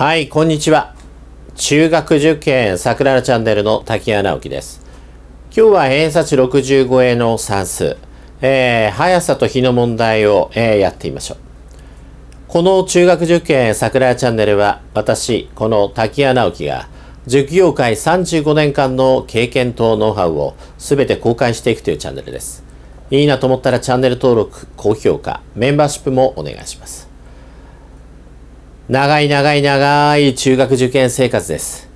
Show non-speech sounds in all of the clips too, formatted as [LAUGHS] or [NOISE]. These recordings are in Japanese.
はい、こんにちは。中学受験桜のチャンネルの滝谷直樹です。今日は偏差値65への算数、えー、速さと比の問題を、えー、やってみましょう。この中学受験桜屋チャンネルは私、この滝谷直樹が塾業界35年間の経験とノウハウを全て公開していくというチャンネルです。いいなと思ったらチャンネル登録、高評価、メンバーシップもお願いします。長い長い長い中学受験生活です。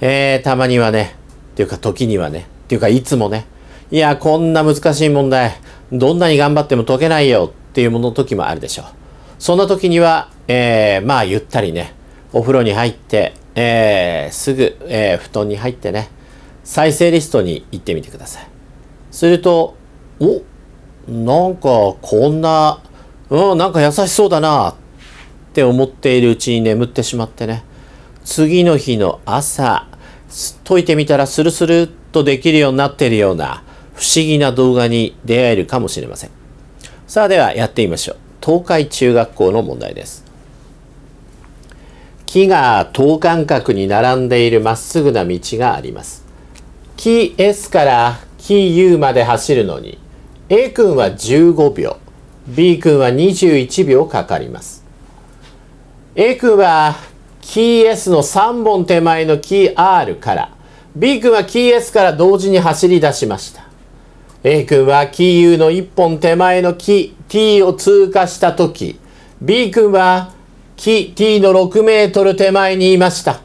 えー、たまにはね、っていうか時にはね、っていうかいつもね、いや、こんな難しい問題、どんなに頑張っても解けないよっていうものの時もあるでしょう。そんな時には、えー、まあゆったりね、お風呂に入って、えー、すぐ、えー、布団に入ってね、再生リストに行ってみてください。すると、おなんかこんな、うん、なんか優しそうだなっって思っているうちに眠ってしまってね次の日の朝解いてみたらスルスルっとできるようになっているような不思議な動画に出会えるかもしれませんさあではやってみましょう東海中学校の問題です木が等間隔に並んでいるまっすぐな道があります木 S から木 U まで走るのに A 君は15秒 B 君は21秒かかります A 君はキー S の3本手前のキー R から B 君はキー S から同時に走り出しました A 君はキー U の1本手前のキー T を通過した時 B 君はキー T の6メートル手前にいました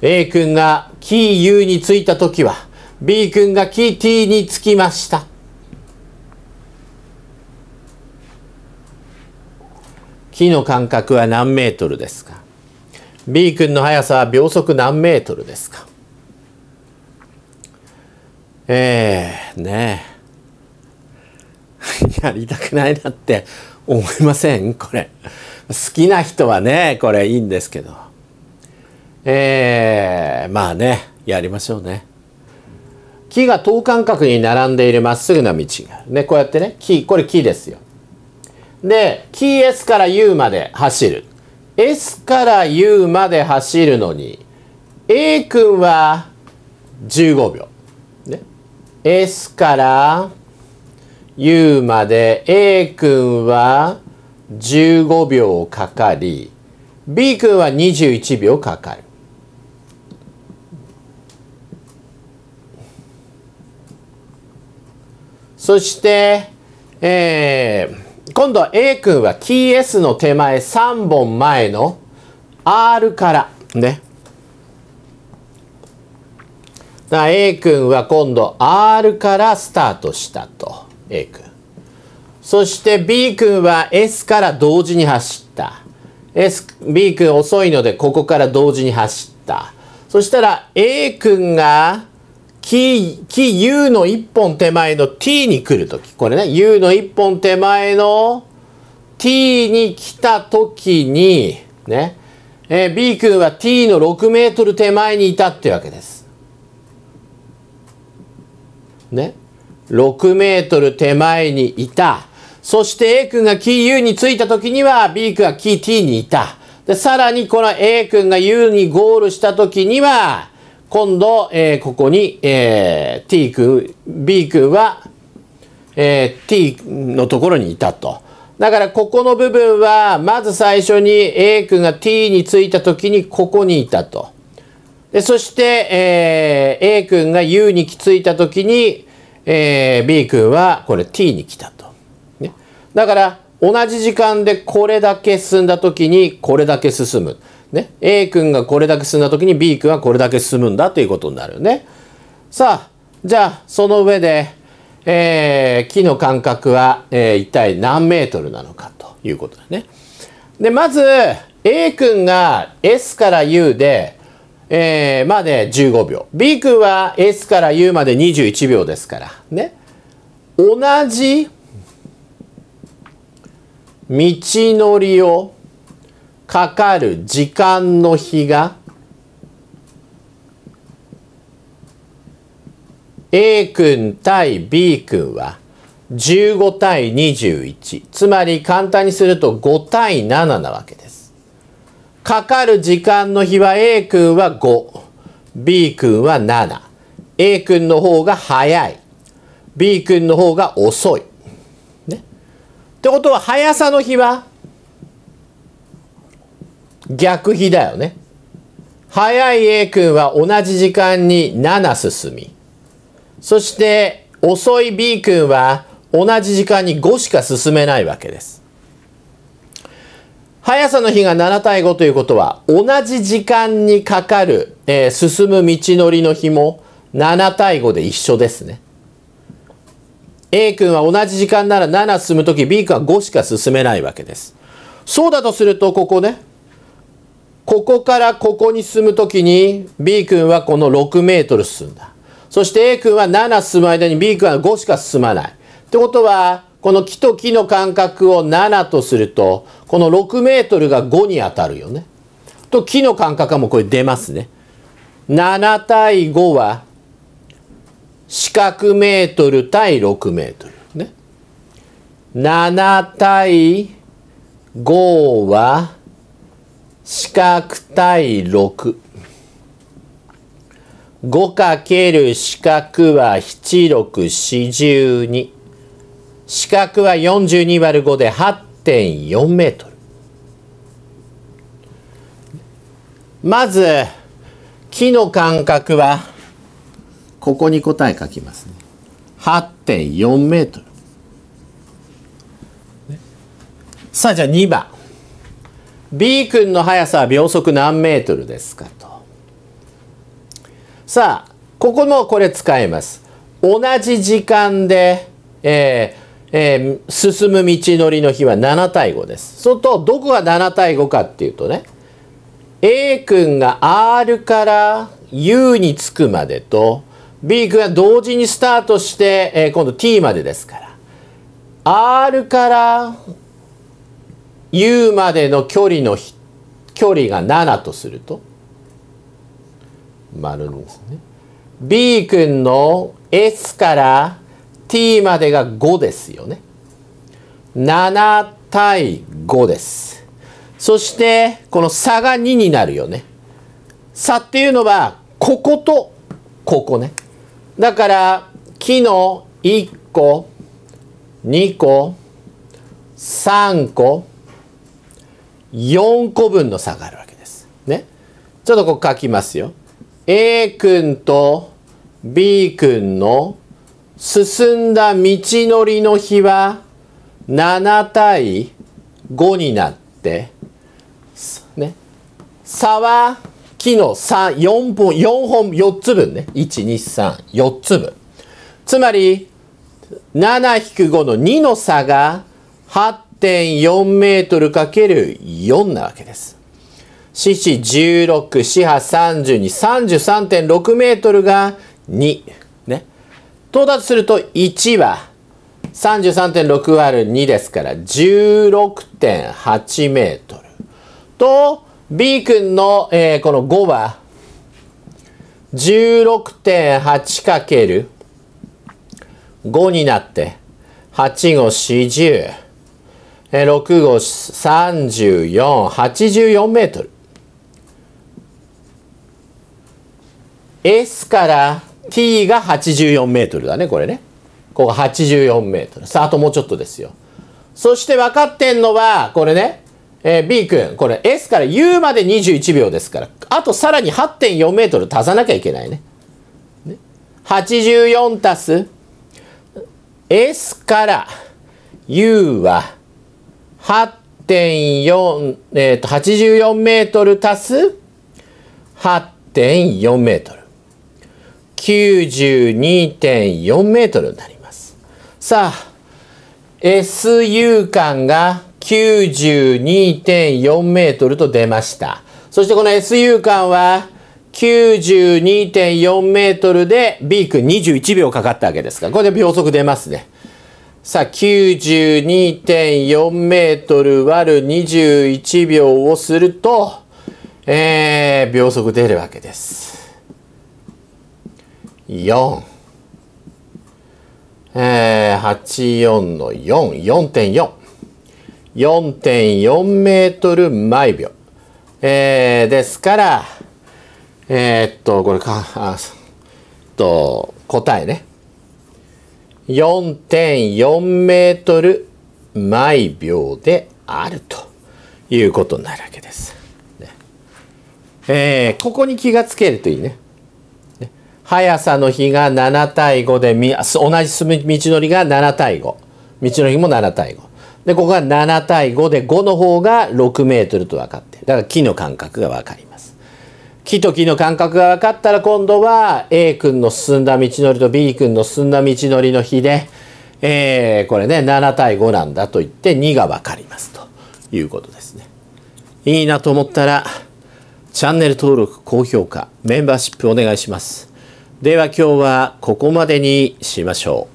A 君がキー U に着いた時は B 君がキー T に着きました木の間隔は何メートルですか B 君の速さは秒速何メートルですかええー、ねえ [LAUGHS] やりたくないなって思いませんこれ好きな人はねこれいいんですけどええー、まあねやりましょうね木が等間隔に並んでいるまっすぐな道がねこうやってね木これ木ですよで、キー S から U まで走る。S から U まで走るのに、A 君は15秒。ね。S から U まで A 君は15秒かかり、B 君は21秒かかる。そして、えー、今度は A 君はキー S の手前3本前の R からね。だから A 君は今度 R からスタートしたと。A 君。そして B 君は S から同時に走った。S、B 君遅いのでここから同時に走った。そしたら A 君がキー、キー、U の一本手前の t に来るとき、これね、U の一本手前の t に来たときに、ね、えー、B 君は t の6メートル手前にいたってわけです。ね、6メートル手前にいた。そして A 君がキー U に着いたときには B 君はキー t にいた。で、さらにこの A 君が U にゴールしたときには、今度、えー、ここに、えー、t 君、b 君は、えー、t のところにいたと。だからここの部分は、まず最初に A 君が t についた時にここにいたと。でそして、えー、A 君が U に着いた時に、えー、B 君はこれ t に来たと。ね、だから同じ時間でこれだけ進んだ時にこれだけ進む。ね、A 君がこれだけ進んだ時に B 君はこれだけ進むんだということになるよね。さあじゃあその上で、えー、木の間隔は、えー、一体何メートルなのかということだね。でまず A 君が S から U で、えー、まで15秒 B 君は S から U まで21秒ですからね同じ道のりをかかる時間の比が A 君対 B 君は15対21つまり簡単にすると5対7なわけですかかる時間の比は A 君は 5B 君は 7A 君の方が早い B 君の方が遅いねってことは速さの比は逆比だよね。早い A 君は同じ時間に7進み。そして遅い B 君は同じ時間に5しか進めないわけです。速さの比が7対5ということは同じ時間にかかる、えー、進む道のりの比も7対5で一緒ですね。A 君は同じ時間なら7進むとき B 君は5しか進めないわけです。そうだとするとここねここからここに進むときに B 君はこの6メートル進んだ。そして A 君は7進む間に B 君は5しか進まない。ってことは、この木と木の間隔を7とすると、この6メートルが5に当たるよね。と木の間隔はもうこれ出ますね。7対5は四角メートル対6メートル。ね。7対5は四角対6。5× 四角は7642。四角は42割る5で8.4メートル。まず、木の間隔は、ここに答え書きますね。8.4メートル。さあ、じゃあ2番。B 君の速さは秒速何メートルですかと。さあ、ここもこれ使えます。同じ時間で、えー、えー、進む道のりの日は7対5です。そうと、どこが7対5かっていうとね、A 君が R から U に着くまでと、B 君が同時にスタートして、えー、今度 T までですから。R から U までの距離の距離が7とすると丸ですね。B 君の S から T までが5ですよね。7対5です。そしてこの差が2になるよね。差っていうのはこことここね。だから木の1個2個3個4個分の差があるわけです。ね。ちょっとここ書きますよ。A 君と B 君の進んだ道のりの比は7対5になって、ね。差は木の3、4本、4本、4つ分ね。1、2、3、4つ分。つまり、7-5の2の差が8 1.4メートルかける4なわけです。四四十六、四波三十二、三十三点六メートルが2。ね。到達すると1は33.6割る2ですから16.8メートル。と、B 君の、えー、この5は1 6 8る5になって8540。え6号3484メートル S から T が84メートルだねこれねここ84メートルさああともうちょっとですよそして分かってんのはこれね、えー、B 君これ S から U まで21秒ですからあとさらに8.4メートル足さなきゃいけないね84足す S から U は8.4え84 m 足す8.4メ92.4 m になりますさあ SU 間が92.4 m と出ましたそしてこの SU 間は92.4 m で B 君21秒かかったわけですからこれで秒速出ますねさあ、92.4メートル割る21秒をすると、えー、秒速出るわけです。4。えー、84の4、4.4。4.4メートル毎秒。えー、ですから、えー、っと、これか、あ、と、答えね。4.4メートル毎秒であるということになるわけです。ねえー、ここに気がつけるといいね。ね速さの比が7対5で同じ進む道のりが7対5道のりも7対5でここが7対5で5の方が6メートルと分かってだから木の間隔が分かります。木と木の間隔が分かったら今度は A 君の進んだ道のりと B 君の進んだ道のりの比で、えー、これね7対5なんだと言って2が分かりますということですね。いいなと思ったらチャンネル登録高評価メンバーシップお願いします。では今日はここまでにしましょう。